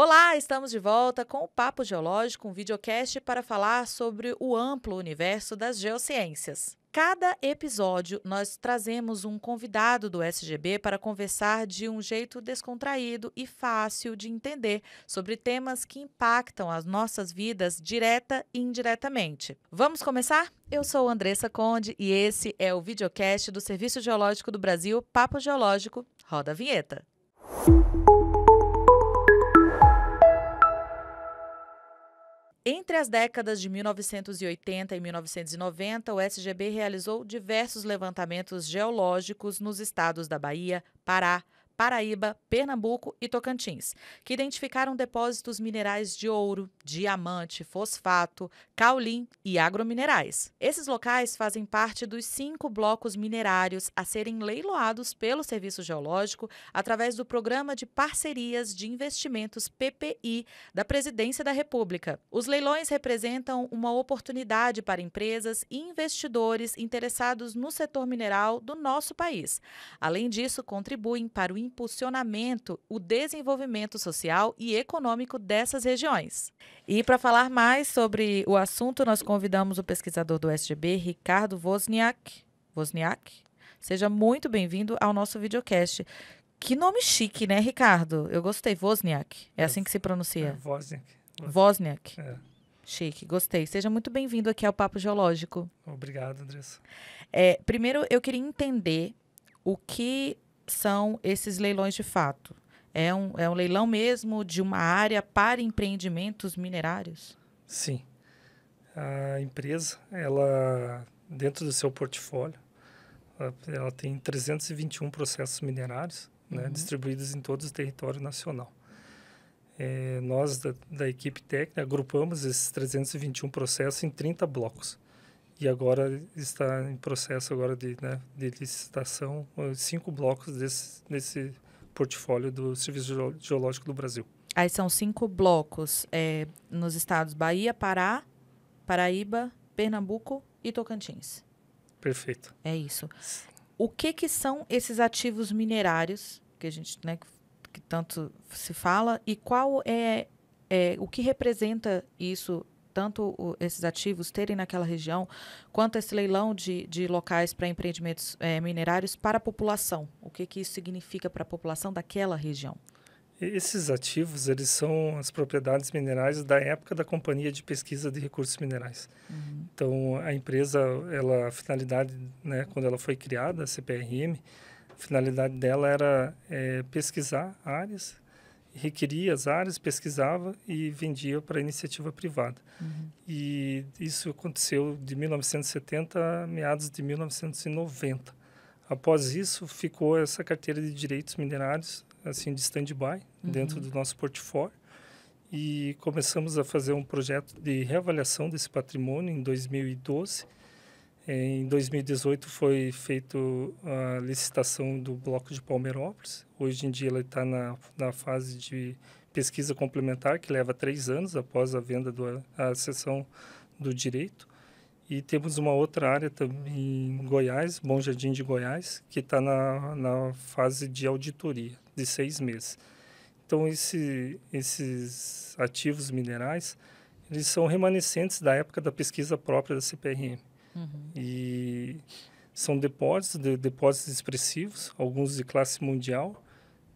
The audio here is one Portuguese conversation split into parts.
Olá, estamos de volta com o Papo Geológico, um videocast para falar sobre o amplo universo das geociências. Cada episódio, nós trazemos um convidado do SGB para conversar de um jeito descontraído e fácil de entender sobre temas que impactam as nossas vidas direta e indiretamente. Vamos começar? Eu sou Andressa Conde e esse é o videocast do Serviço Geológico do Brasil, Papo Geológico. Roda a vinheta. Música as décadas de 1980 e 1990, o SGB realizou diversos levantamentos geológicos nos estados da Bahia, Pará, Paraíba, Pernambuco e Tocantins, que identificaram depósitos minerais de ouro, diamante, fosfato, caulim e agrominerais. Esses locais fazem parte dos cinco blocos minerários a serem leiloados pelo Serviço Geológico através do Programa de Parcerias de Investimentos PPI da Presidência da República. Os leilões representam uma oportunidade para empresas e investidores interessados no setor mineral do nosso país. Além disso, contribuem para o impulsionamento, o desenvolvimento social e econômico dessas regiões. E para falar mais sobre o assunto, nós convidamos o pesquisador do SGB, Ricardo Wozniak. Wozniak? Seja muito bem-vindo ao nosso videocast. Que nome chique, né, Ricardo? Eu gostei. Wozniak. É assim que se pronuncia. É, Wozniak. Wozniak. É. Chique, gostei. Seja muito bem-vindo aqui ao Papo Geológico. Obrigado, Andressa. É, primeiro, eu queria entender o que são esses leilões de fato? É um, é um leilão mesmo de uma área para empreendimentos minerários? Sim. A empresa, ela, dentro do seu portfólio, ela, tem 321 processos minerários, né, uhum. distribuídos em todo o território nacional. É, nós, da, da, equipe técnica, agrupamos esses 321 processos em 30 blocos e agora está em processo agora de, né, de licitação eh, cinco blocos desse, portfólio do Serviço Geológico do Brasil. Aí são cinco blocos é, nos estados Bahia, Pará, Paraíba, Pernambuco e Tocantins. Perfeito. É isso. O que, que são esses ativos minerários que a gente né, que tanto se fala e qual é, é o que representa isso tanto o, esses ativos terem naquela região, quanto esse leilão de, de locais para empreendimentos é, minerários para a população. O que, que isso significa para a população daquela região? Esses ativos, eles são as propriedades minerais da época da Companhia de Pesquisa de Recursos Minerais. Uhum. Então, a empresa, ela, a finalidade, né, quando ela foi criada, a CPRM, a finalidade dela era é, pesquisar áreas requeria as áreas, pesquisava e vendia para iniciativa privada. Uhum. E isso aconteceu de 1970 a meados de 1990. Após isso, ficou essa carteira de direitos minerários assim de stand-by uhum. dentro do nosso portfólio e começamos a fazer um projeto de reavaliação desse patrimônio em 2012 em 2018 foi feito a licitação do bloco de Palmeirópolis. Hoje em dia ela está na, na fase de pesquisa complementar, que leva três anos após a venda da cessão do direito. E temos uma outra área também em Goiás, Bom Jardim de Goiás, que está na, na fase de auditoria, de seis meses. Então, esse, esses ativos minerais, eles são remanescentes da época da pesquisa própria da CPRM. Uhum. E são depósitos, de, depósitos expressivos, alguns de classe mundial,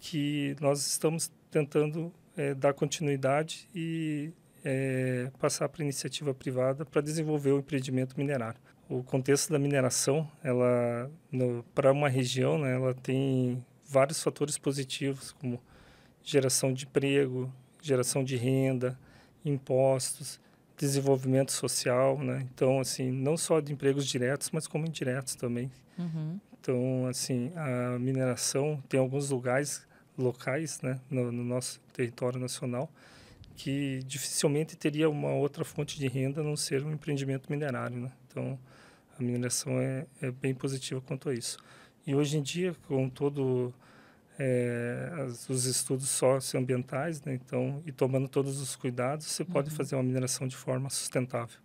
que nós estamos tentando é, dar continuidade e é, passar para iniciativa privada para desenvolver o empreendimento minerário. O contexto da mineração, ela para uma região, né, ela tem vários fatores positivos, como geração de emprego, geração de renda, impostos desenvolvimento social, né? Então, assim, não só de empregos diretos, mas como indiretos também. Uhum. Então, assim, a mineração tem alguns lugares locais, né, no, no, nosso território nacional, que dificilmente teria uma outra fonte de renda a não ser um empreendimento minerário, né? Então, a mineração é, é bem positiva quanto a isso. E hoje em dia, com todo é, as, os estudos socioambientais, né? então, e tomando todos os cuidados, você uhum. pode fazer uma mineração de forma sustentável.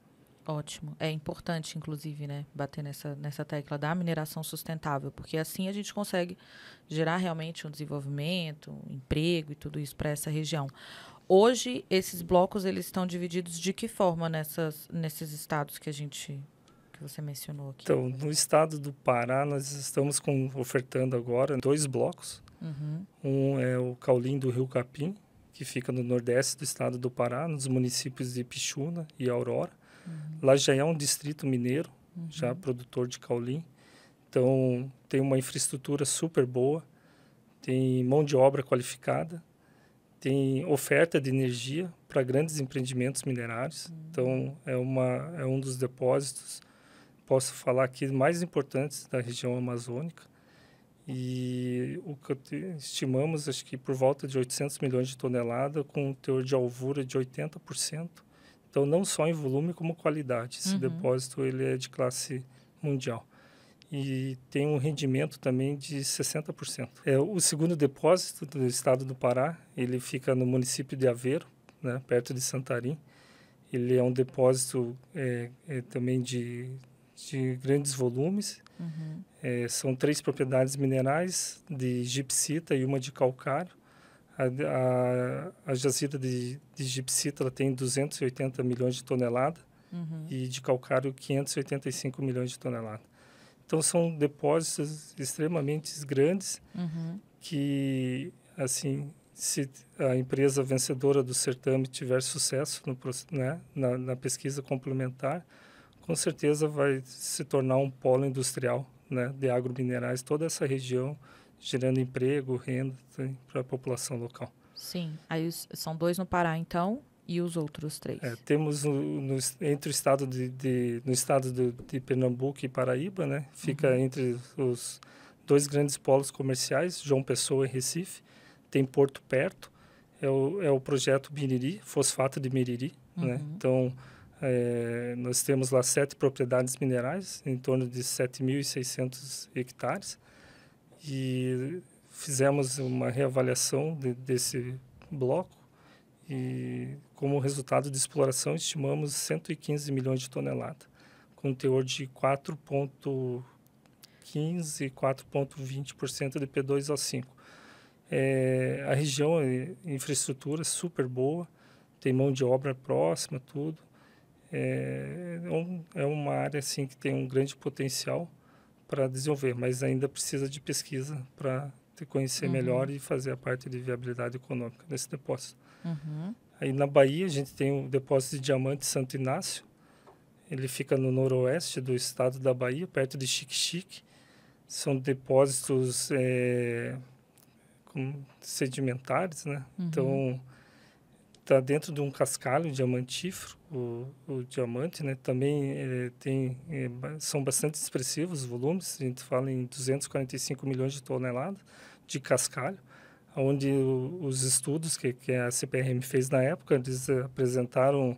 Ótimo. É importante, inclusive, né, bater nessa, nessa tecla da mineração sustentável, porque assim a gente consegue gerar realmente um desenvolvimento, um emprego e tudo isso para essa região. Hoje, esses blocos eles estão divididos de que forma nessas, nesses estados que a gente que você mencionou aqui? Então, no estado do Pará, nós estamos com, ofertando agora dois blocos. Uhum. Um é o caulim do Rio Capim, que fica no nordeste do estado do Pará, nos municípios de Pichuna e Aurora. Uhum. Lá já é um distrito mineiro, uhum. já produtor de caulim. Então, tem uma infraestrutura super boa, tem mão de obra qualificada, tem oferta de energia para grandes empreendimentos minerários. Uhum. Então, é, uma, é um dos depósitos, posso falar aqui, mais importantes da região amazônica. E o que estimamos, acho que por volta de 800 milhões de toneladas, com um teor de alvura de 80%. Então, não só em volume, como qualidade. Esse uhum. depósito ele é de classe mundial. E tem um rendimento também de 60%. É, o segundo depósito do estado do Pará, ele fica no município de Aveiro, né, perto de Santarém Ele é um depósito é, é também de, de grandes volumes Uhum. É, são três propriedades minerais de gipsita e uma de calcário. A, a, a jazida de, de gipsita ela tem 280 milhões de toneladas uhum. e de calcário 585 milhões de toneladas. Então são depósitos extremamente grandes uhum. que assim se a empresa vencedora do certame tiver sucesso no, né, na, na pesquisa complementar, com certeza vai se tornar um polo industrial né, de agrominerais, toda essa região, gerando emprego, renda né, para a população local. Sim, aí são dois no Pará, então, e os outros três? É, temos no, no, entre o estado de, de no estado de, de, Pernambuco e Paraíba, né? Fica uhum. entre os dois grandes polos comerciais, João Pessoa e Recife. Tem Porto perto, é o, é o projeto Miriri, fosfato de Miriri, né. uhum. né? Então é, nós temos lá sete propriedades minerais, em torno de 7.600 hectares, e fizemos uma reavaliação de, desse bloco e, como resultado de exploração, estimamos 115 milhões de toneladas, com teor de 4,15% e 4,20% de P2O5. É, a região, a é infraestrutura super boa, tem mão de obra próxima, tudo é, é, é uma área assim que tem um grande potencial para desenvolver, mas ainda precisa de pesquisa para conhecer uhum. melhor e fazer a parte de viabilidade econômica nesse depósito. Uhum. Aí na Bahia a gente tem o depósito de diamante Santo Inácio, ele fica no noroeste do estado da Bahia, perto de Xique-Xique. São depósitos é, sedimentares, né? Uhum. Então está dentro de um cascalho diamantífero, o, o diamante, né? Também é, tem é, são bastante expressivos os volumes. A gente fala em 245 milhões de toneladas de cascalho, onde o, os estudos que, que, a CPRM fez na época eles apresentaram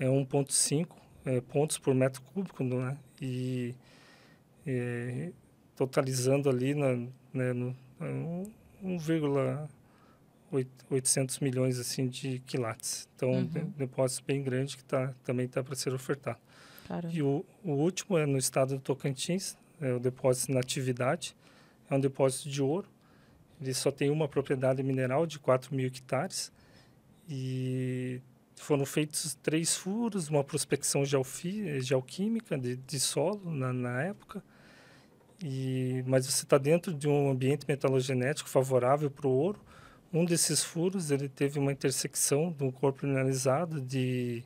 é 1.5 é, pontos por metro cúbico, né? E eh, totalizando ali na, né, no, 1,5 800 milhões assim de quilates. Então, uhum. um depósito bem grande que tá, também está para ser ofertado. Caramba. E o, o, último é no estado do Tocantins, é o depósito Natividade, é um depósito de ouro. Ele só tem uma propriedade mineral de 4 mil hectares e foram feitos três furos, uma prospecção geoquímica de, de solo na, na época, e, mas você está dentro de um ambiente metalogenético favorável para o ouro, um desses furos, ele teve uma intersecção de um corpo mineralizado de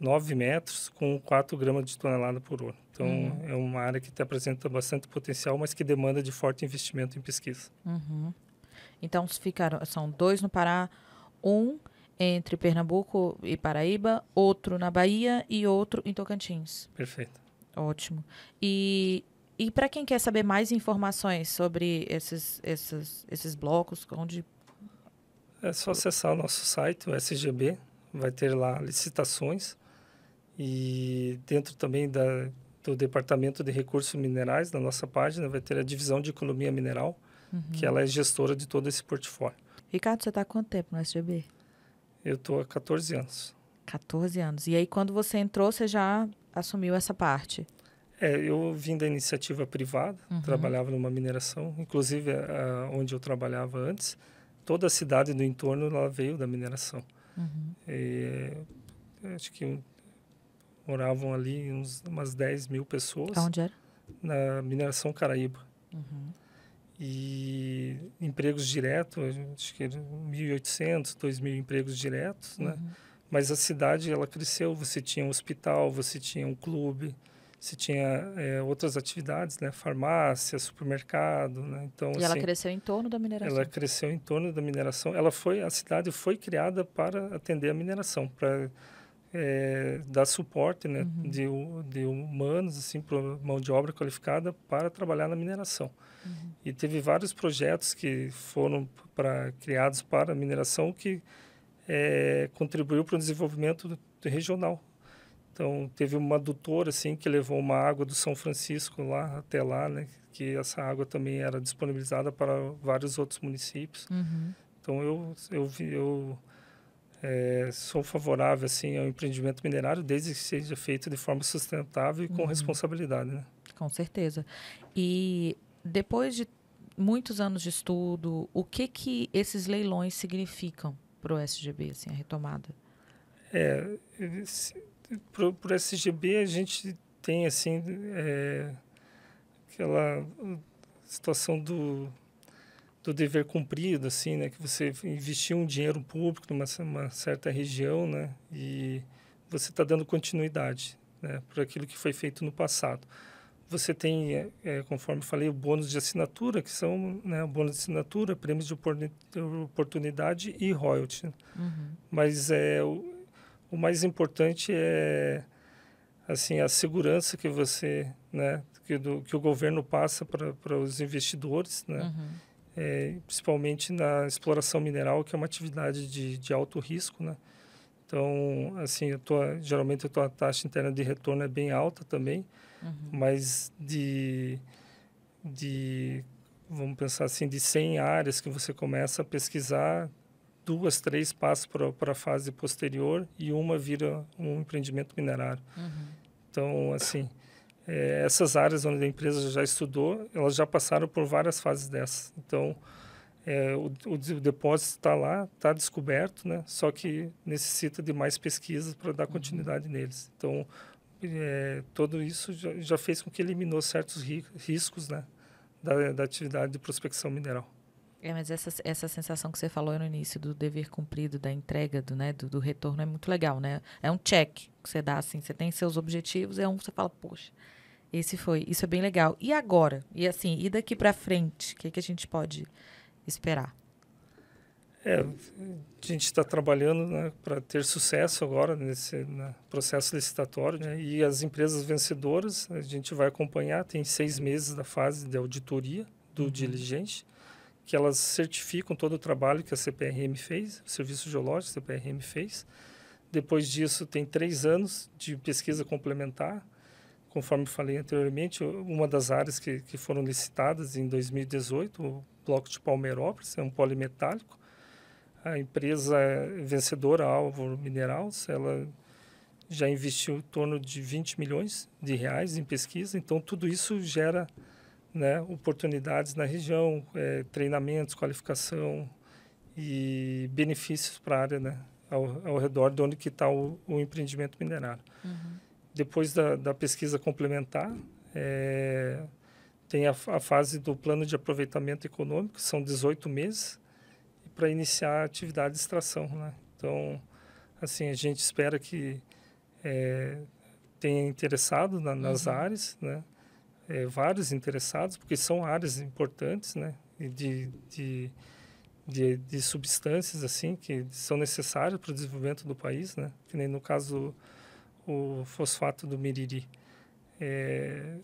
9 metros com 4 gramas de tonelada por hora. Então, uhum. é uma área que apresenta bastante potencial, mas que demanda de forte investimento em pesquisa. Uhum. Então, ficaram, são dois no Pará, um entre Pernambuco e Paraíba, outro na Bahia e outro em Tocantins. Perfeito. Ótimo. E e para quem quer saber mais informações sobre esses, esses, esses blocos, onde. É só acessar o nosso site, o SGB, vai ter lá licitações. E dentro também da, do Departamento de Recursos Minerais, na nossa página, vai ter a divisão de economia mineral, uhum. que ela é gestora de todo esse portfólio. Ricardo, você está há quanto tempo no SGB? Eu estou há 14 anos. 14 anos. E aí, quando você entrou, você já assumiu essa parte? É, eu vim da iniciativa privada, uhum. trabalhava numa mineração, inclusive a, é, é, onde eu trabalhava antes, toda a cidade do entorno ela veio da mineração. Uhum. E, é, acho que moravam ali uns, umas 10 mil pessoas. Onde era? Na mineração Caraíba. Uhum. E empregos diretos, acho que 1.800, 2.000 empregos diretos, né? Uhum. Mas a cidade, ela cresceu, você tinha um hospital, você tinha um clube, você tinha é, outras atividades, né? Farmácia, supermercado, né? Então, e assim, ela cresceu em torno da mineração. Ela cresceu em torno da mineração. Ela foi, a cidade foi criada para atender a mineração, para é, dar suporte, né? Uhum. De, de humanos, assim, para mão de obra qualificada para trabalhar na mineração. Uhum. E teve vários projetos que foram para criados para a mineração que é, contribuiu para o desenvolvimento do, do regional então, teve uma doutora, assim, que levou uma água do São Francisco lá, até lá, né? Que essa água também era disponibilizada para vários outros municípios. Uhum. Então, eu, eu, eu é, sou favorável, assim, ao empreendimento minerário, desde que seja feito de forma sustentável e com uhum. responsabilidade, né? Com certeza. E depois de muitos anos de estudo, o que que esses leilões significam para o SGB, assim, a retomada? É, por, SGB a gente tem assim é, aquela situação do, do dever cumprido assim né que você investiu um dinheiro público numa uma certa região né e você está dando continuidade né para aquilo que foi feito no passado você tem é, é conforme falei o bônus de assinatura que são né o bônus de assinatura prêmios de oportunidade e royalty uhum. mas é o, o mais importante é assim a segurança que você né que, do, que o governo passa para os investidores né uhum. é, principalmente na exploração mineral que é uma atividade de, de alto risco né então assim a tua, geralmente a tua taxa interna de retorno é bem alta também uhum. mas de de vamos pensar assim de 100 áreas que você começa a pesquisar duas, três passam para a fase posterior e uma vira um empreendimento minerário. Uhum. Então, assim, é, essas áreas onde a empresa já estudou, elas já passaram por várias fases dessas. Então, é, o, o, depósito está lá, está descoberto, né? só que necessita de mais pesquisas para dar uhum. continuidade uhum. neles. Então, é, todo isso já, já, fez com que eliminou certos ri, riscos né? da, da atividade de prospecção mineral. É, mas essa, essa sensação que você falou no início do dever cumprido, da entrega, do, né, do, do retorno é muito legal, né? É um check que você dá, assim, você tem seus objetivos, é um que você fala, poxa, esse foi, isso é bem legal. E agora? E assim, e daqui para frente, o que, que a gente pode esperar? É, a gente está trabalhando né, para ter sucesso agora nesse né, processo licitatório né, e as empresas vencedoras a gente vai acompanhar. Tem seis meses da fase de auditoria do uhum. diligente que elas certificam todo o trabalho que a CPRM fez, o Serviço Geológico, a CPRM fez. Depois disso, tem três anos de pesquisa complementar. Conforme falei anteriormente, uma das áreas que, que foram licitadas em 2018, o bloco de Palmeirópolis, é um polimetálico. A empresa é vencedora, Álvaro Minerals, ela já investiu em torno de 20 milhões de reais em pesquisa. Então, tudo isso gera né, oportunidades na região, é, treinamentos, qualificação e benefícios para a área, né, ao, ao redor de onde que está o, o, empreendimento minerário. Uhum. Depois da, da, pesquisa complementar, é, tem a, a, fase do plano de aproveitamento econômico, são 18 meses, para iniciar a atividade de extração. Né? Então, assim, a gente espera que é, tenha interessado na, nas uhum. áreas, né? é, vários interessados, porque são áreas importantes, né? De, de, de, de substâncias, assim, que são necessárias para o desenvolvimento do país, né? Que nem no caso o fosfato do Miriri. É,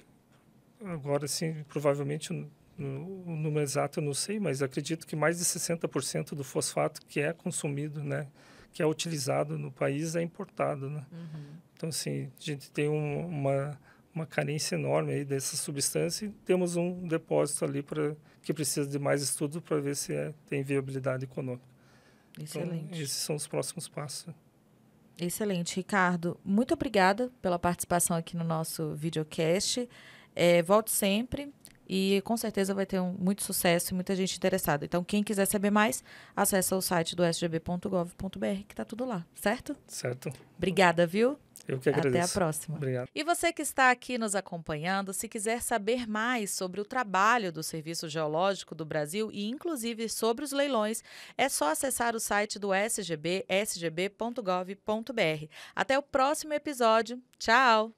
agora, sim, provavelmente o, o número exato eu não sei, mas acredito que mais de 60% do fosfato que é consumido, né? Que é utilizado no país é importado, né? Uhum. Então, assim, a gente tem um, uma uma carência enorme aí dessa substância e temos um depósito ali para que precisa de mais estudos para ver se é, tem viabilidade econômica. Então, Excelente. Então, esses são os próximos passos. Excelente, Ricardo. Muito obrigada pela participação aqui no nosso videocast. É, volte sempre e com certeza vai ter um, muito sucesso e muita gente interessada. Então, quem quiser saber mais, acessa o site do sgb.gov.br que está tudo lá, certo? Certo. Obrigada, viu? Eu que agradeço. Até a próxima. Obrigado. E você que está aqui nos acompanhando, se quiser saber mais sobre o trabalho do Serviço Geológico do Brasil e inclusive sobre os leilões, é só acessar o site do SGB, sgb.gov.br. Até o próximo episódio. Tchau.